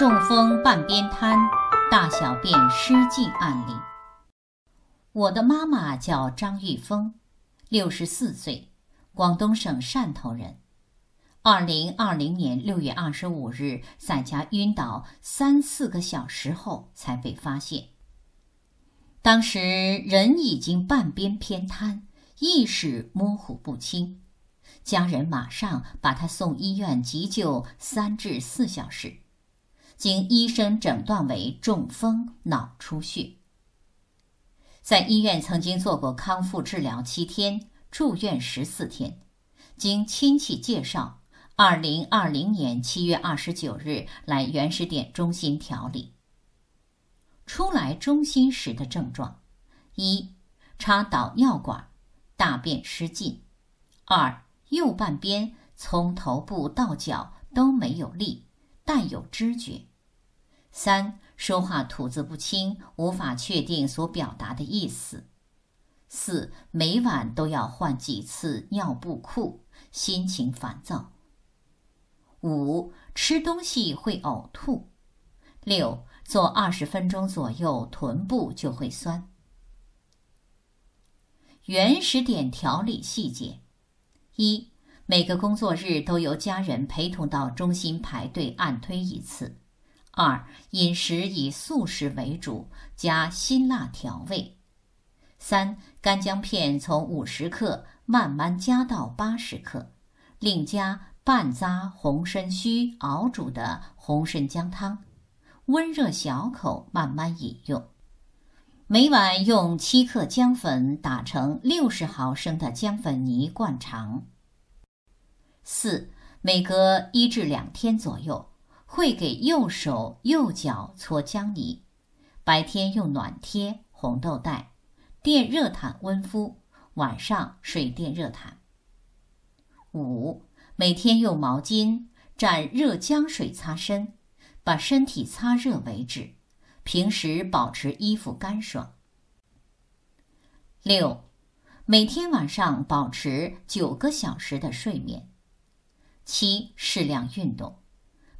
中风半边瘫、大小便失禁案例。我的妈妈叫张玉峰，六十四岁，广东省汕头人。二零二零年六月二十五日，在家晕倒三四个小时后才被发现，当时人已经半边偏瘫，意识模糊不清。家人马上把他送医院急救三至四小时。经医生诊断为中风脑出血，在医院曾经做过康复治疗七天，住院十四天。经亲戚介绍，二零二零年七月二十九日来原始点中心调理。初来中心时的症状：一、插导尿管，大便失禁；二、右半边从头部到脚都没有力，但有知觉。三、说话吐字不清，无法确定所表达的意思。四、每晚都要换几次尿布裤，心情烦躁。五、吃东西会呕吐。六、坐二十分钟左右，臀部就会酸。原始点调理细节：一、每个工作日都由家人陪同到中心排队按推一次。二、饮食以素食为主，加辛辣调味。三、干姜片从五十克慢慢加到八十克，另加半扎红参须熬煮的红参姜汤，温热小口慢慢饮用。每晚用七克姜粉打成六十毫升的姜粉泥灌肠。四、每隔一至两天左右。会给右手、右脚搓姜泥，白天用暖贴、红豆袋、电热毯温敷，晚上水电热毯。五、每天用毛巾蘸热姜水擦身，把身体擦热为止。平时保持衣服干爽。六、每天晚上保持九个小时的睡眠。七、适量运动。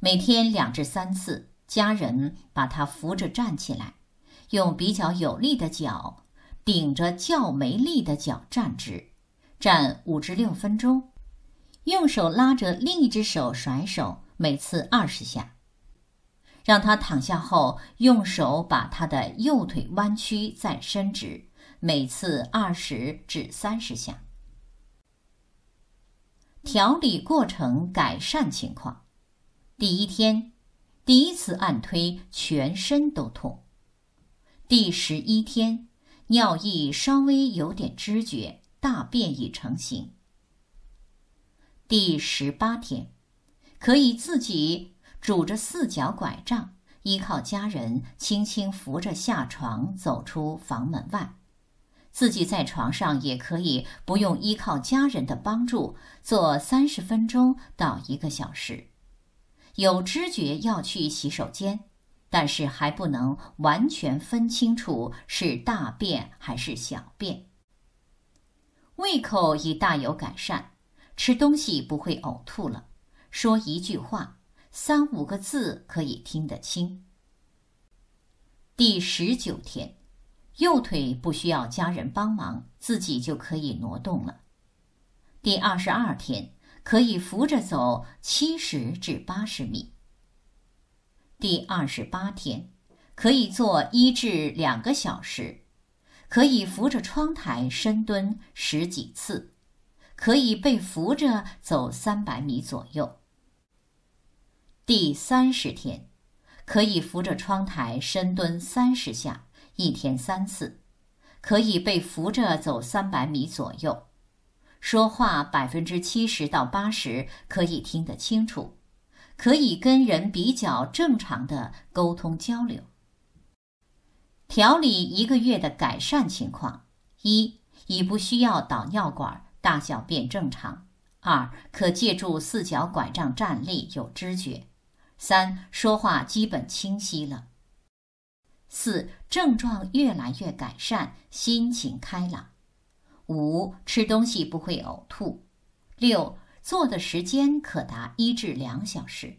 每天两至三次，家人把他扶着站起来，用比较有力的脚顶着较没力的脚站直，站五至六分钟。用手拉着另一只手甩手，每次二十下。让他躺下后，用手把他的右腿弯曲再伸直，每次二十至三十下。调理过程改善情况。第一天，第一次按推全身都痛。第十一天，尿意稍微有点知觉，大便已成型。第十八天，可以自己拄着四脚拐杖，依靠家人轻轻扶着下床，走出房门外。自己在床上也可以不用依靠家人的帮助，做三十分钟到一个小时。有知觉要去洗手间，但是还不能完全分清楚是大便还是小便。胃口已大有改善，吃东西不会呕吐了。说一句话，三五个字可以听得清。第十九天，右腿不需要家人帮忙，自己就可以挪动了。第二十二天。可以扶着走七十至八十米。第二十八天，可以做一至两个小时，可以扶着窗台深蹲十几次，可以被扶着走三百米左右。第三十天，可以扶着窗台深蹲三十下，一天三次，可以被扶着走三百米左右。说话百分之七十到八十可以听得清楚，可以跟人比较正常的沟通交流。调理一个月的改善情况：一、已不需要导尿管，大小便正常；二、可借助四脚拐杖站立，有知觉；三、说话基本清晰了；四、症状越来越改善，心情开朗。五吃东西不会呕吐，六坐的时间可达一至两小时。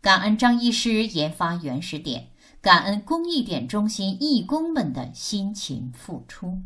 感恩张医师研发原始点，感恩公益点中心义工们的辛勤付出。